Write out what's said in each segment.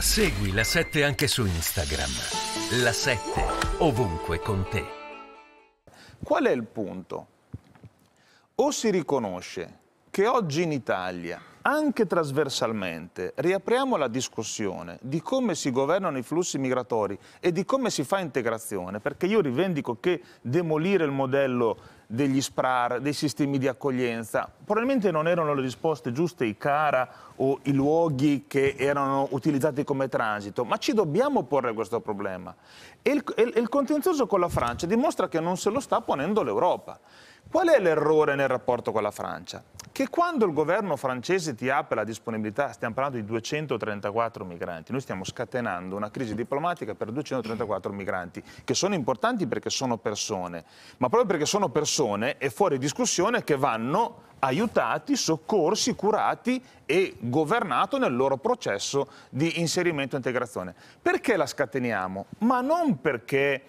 Segui la 7 anche su Instagram. La 7 ovunque con te. Qual è il punto? O si riconosce che oggi in Italia anche trasversalmente riapriamo la discussione di come si governano i flussi migratori e di come si fa integrazione, perché io rivendico che demolire il modello degli SPRAR, dei sistemi di accoglienza, probabilmente non erano le risposte giuste i CARA o i luoghi che erano utilizzati come transito, ma ci dobbiamo porre questo problema. E il, il contenzioso con la Francia dimostra che non se lo sta ponendo l'Europa. Qual è l'errore nel rapporto con la Francia? Che quando il governo francese ti apre la disponibilità, stiamo parlando di 234 migranti, noi stiamo scatenando una crisi diplomatica per 234 migranti, che sono importanti perché sono persone, ma proprio perché sono persone è fuori discussione che vanno aiutati, soccorsi, curati e governati nel loro processo di inserimento e integrazione. Perché la scateniamo? Ma non perché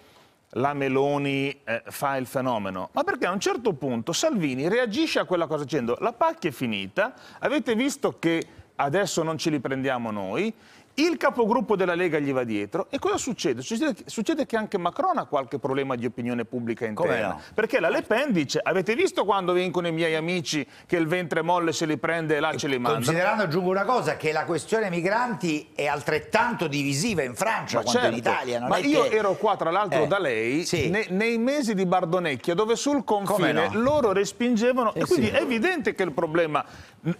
la Meloni eh, fa il fenomeno, ma perché a un certo punto Salvini reagisce a quella cosa dicendo la pacchia è finita, avete visto che adesso non ce li prendiamo noi, il capogruppo della Lega gli va dietro e cosa succede? succede? Succede, che anche Macron ha qualche problema di opinione pubblica interna. No? Perché la Le Pen dice: Avete visto quando vincono i miei amici che il ventre molle se li prende e là ce li manda? Considerando, aggiungo una cosa, che la questione migranti è altrettanto divisiva in Francia ma quanto certo, in Italia. Non ma io che... ero qua, tra l'altro, eh, da lei sì. ne, nei mesi di Bardonecchia, dove sul confine no? loro respingevano. Eh, e quindi sì. è evidente che il problema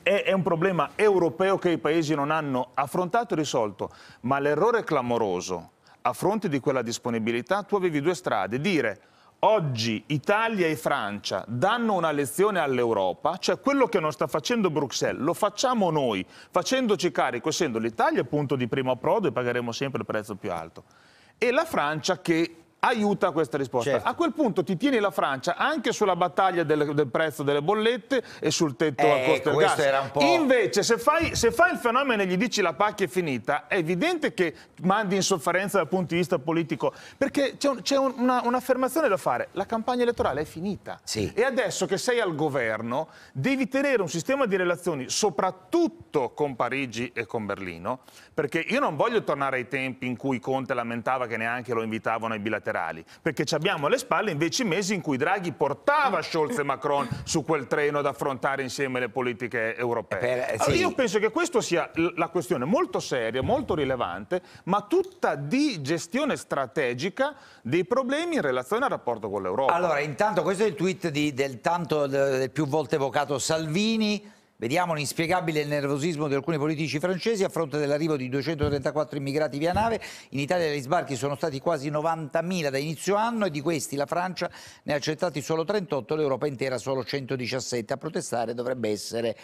è, è un problema europeo che i paesi non hanno affrontato e risolto risolto. Ma l'errore clamoroso, a fronte di quella disponibilità, tu avevi due strade, dire oggi Italia e Francia danno una lezione all'Europa, cioè quello che non sta facendo Bruxelles lo facciamo noi, facendoci carico, essendo l'Italia punto di primo approdo e pagheremo sempre il prezzo più alto. E la Francia che aiuta questa risposta. Certo. A quel punto ti tieni la Francia anche sulla battaglia del, del prezzo delle bollette e sul tetto eh, al costo del gas. Era un po'... Invece, se fai, se fai, il fenomeno e gli dici la pacchia è finita, è evidente che mandi in sofferenza dal punto di vista politico, perché c'è, un, un'affermazione un da fare. La campagna elettorale è finita. Sì. E adesso che sei al governo, devi tenere un sistema di relazioni, soprattutto con Parigi e con Berlino, perché io non voglio tornare ai tempi in cui Conte lamentava che neanche lo invitavano ai bilaterali bilaterali, perché ci abbiamo alle spalle invece i mesi in cui Draghi portava Scholz e Macron su quel treno ad affrontare insieme le politiche europee. Eh, per, eh, sì. allora io penso che questa sia la questione molto seria, molto rilevante, ma tutta di gestione strategica dei problemi in relazione al rapporto con l'Europa. Allora, intanto questo è il tweet di, del tanto del più volte evocato Salvini Vediamo l'inspiegabile nervosismo di alcuni politici francesi a fronte dell'arrivo di 234 immigrati via nave. In Italia gli sbarchi sono stati quasi 90.000 da inizio anno e di questi la Francia ne ha accettati solo 38, l'Europa intera solo 117. A protestare dovrebbe essere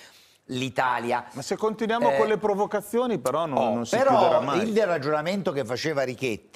l'Italia. Ma se continuiamo eh, con le provocazioni però non, oh, non si però chiuderà mai. il ragionamento che faceva Richetti